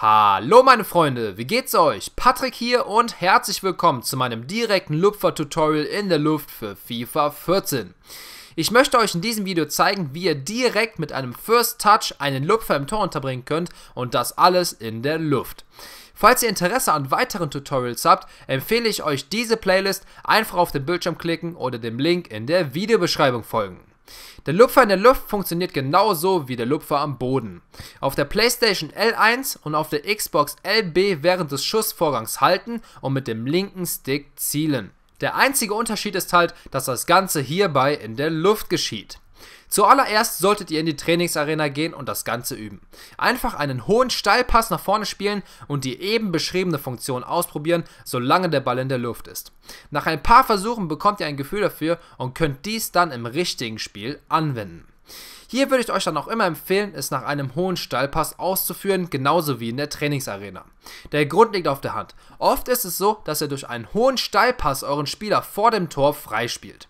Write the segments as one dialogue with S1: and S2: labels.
S1: Hallo meine Freunde, wie geht's euch? Patrick hier und herzlich willkommen zu meinem direkten Lupfer-Tutorial in der Luft für FIFA 14. Ich möchte euch in diesem Video zeigen, wie ihr direkt mit einem First Touch einen Lupfer im Tor unterbringen könnt und das alles in der Luft. Falls ihr Interesse an weiteren Tutorials habt, empfehle ich euch diese Playlist, einfach auf den Bildschirm klicken oder dem Link in der Videobeschreibung folgen. Der Lupfer in der Luft funktioniert genauso wie der Lupfer am Boden. Auf der PlayStation L1 und auf der Xbox LB während des Schussvorgangs halten und mit dem linken Stick zielen. Der einzige Unterschied ist halt, dass das Ganze hierbei in der Luft geschieht. Zuallererst solltet ihr in die Trainingsarena gehen und das Ganze üben. Einfach einen hohen Steilpass nach vorne spielen und die eben beschriebene Funktion ausprobieren, solange der Ball in der Luft ist. Nach ein paar Versuchen bekommt ihr ein Gefühl dafür und könnt dies dann im richtigen Spiel anwenden. Hier würde ich euch dann auch immer empfehlen, es nach einem hohen Steilpass auszuführen, genauso wie in der Trainingsarena. Der Grund liegt auf der Hand. Oft ist es so, dass ihr durch einen hohen Steilpass euren Spieler vor dem Tor freispielt.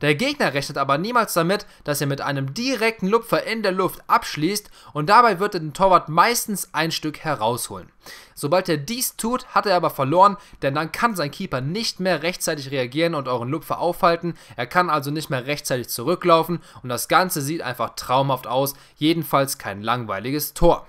S1: Der Gegner rechnet aber niemals damit, dass er mit einem direkten Lupfer in der Luft abschließt und dabei wird er den Torwart meistens ein Stück herausholen. Sobald er dies tut, hat er aber verloren, denn dann kann sein Keeper nicht mehr rechtzeitig reagieren und euren Lupfer aufhalten. Er kann also nicht mehr rechtzeitig zurücklaufen und das Ganze sieht einfach traumhaft aus. Jedenfalls kein langweiliges Tor.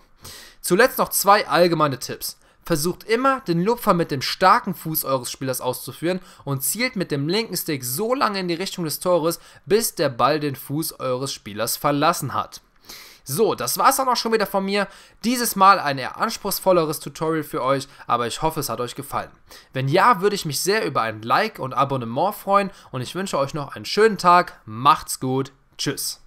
S1: Zuletzt noch zwei allgemeine Tipps. Versucht immer, den Lupfer mit dem starken Fuß eures Spielers auszuführen und zielt mit dem linken Stick so lange in die Richtung des Tores, bis der Ball den Fuß eures Spielers verlassen hat. So, das war es dann auch schon wieder von mir. Dieses Mal ein eher anspruchsvolleres Tutorial für euch, aber ich hoffe, es hat euch gefallen. Wenn ja, würde ich mich sehr über ein Like und Abonnement freuen und ich wünsche euch noch einen schönen Tag. Macht's gut. Tschüss.